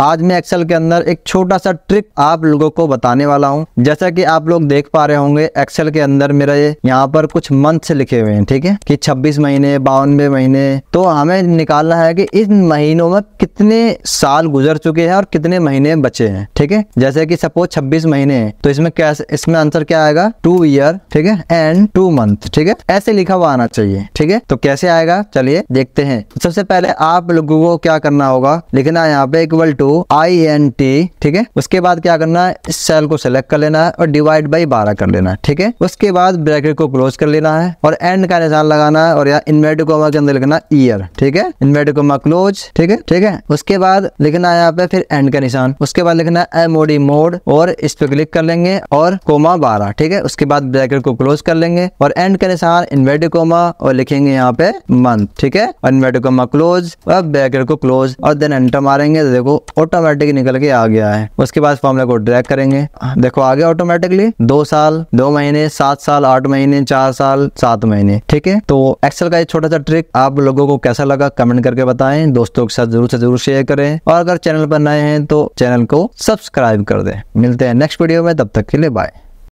आज मैं एक्सेल के अंदर एक छोटा सा ट्रिक आप लोगों को बताने वाला हूँ जैसा कि आप लोग देख पा रहे होंगे एक्सेल के अंदर मेरा ये यहाँ पर कुछ मंथ लिखे हुए हैं ठीक है कि 26 महीने बावनवे महीने तो हमें निकालना है कि इन महीनों में कितने साल गुजर चुके हैं और कितने महीने बचे हैं ठीक है जैसे की सपोज छब्बीस महीने है तो इसमें कैसे इसमें आंसर क्या आएगा टू ईयर ठीक है एंड टू मंथ ठीक है ऐसे लिखा हुआ आना चाहिए ठीक है तो कैसे आएगा चलिए देखते हैं सबसे पहले आप लोगों को क्या करना होगा लिखना है यहाँ पे equal to to I N T ठीक है उसके बाद क्या करना है इस सेल को सिलेक्ट कर लेना है और डिवाइड बाई बारह कर लेना है ठीक है उसके बाद ब्रैकेट को क्लोज कर लेना है और एंड का निशान लगाना है और यहाँ इन्वर्टेड कोमा के अंदर लिखना ईयर ठीक है इन्वर्टेड कोमा क्लोज ठीक है ठीक है उसके बाद लिखना है यहाँ पे फिर एंड का निशान उसके बाद लिखना है एम ओडी मोड और इस पे क्लिक कर लेंगे और कोमा बारह ठीक है उसके बाद ब्रैकेट को क्लोज कर लेंगे और एंड का निशान इन्वर्टेड कोमा और लिखेंगे यहाँ पे मंथ ठीक है इन्वर्टेड कोमा क्लोज और ब्रैकेट को क्लोज और देन एंटर मारेंगे देखो ऑटोमेटिक निकल के आ गया है उसके बाद फॉर्मूला को ड्रैग करेंगे देखो आ गया ऑटोमेटिकली दो साल दो महीने सात साल आठ महीने चार साल सात महीने ठीक है तो एक्सेल का एक छोटा सा ट्रिक आप लोगों को कैसा लगा कमेंट करके बताएं दोस्तों के साथ जरूर से जरूर शेयर करें और अगर चैनल पर नए हैं तो चैनल को सब्सक्राइब कर दें मिलते हैं नेक्स्ट वीडियो में तब तक के लिए बाय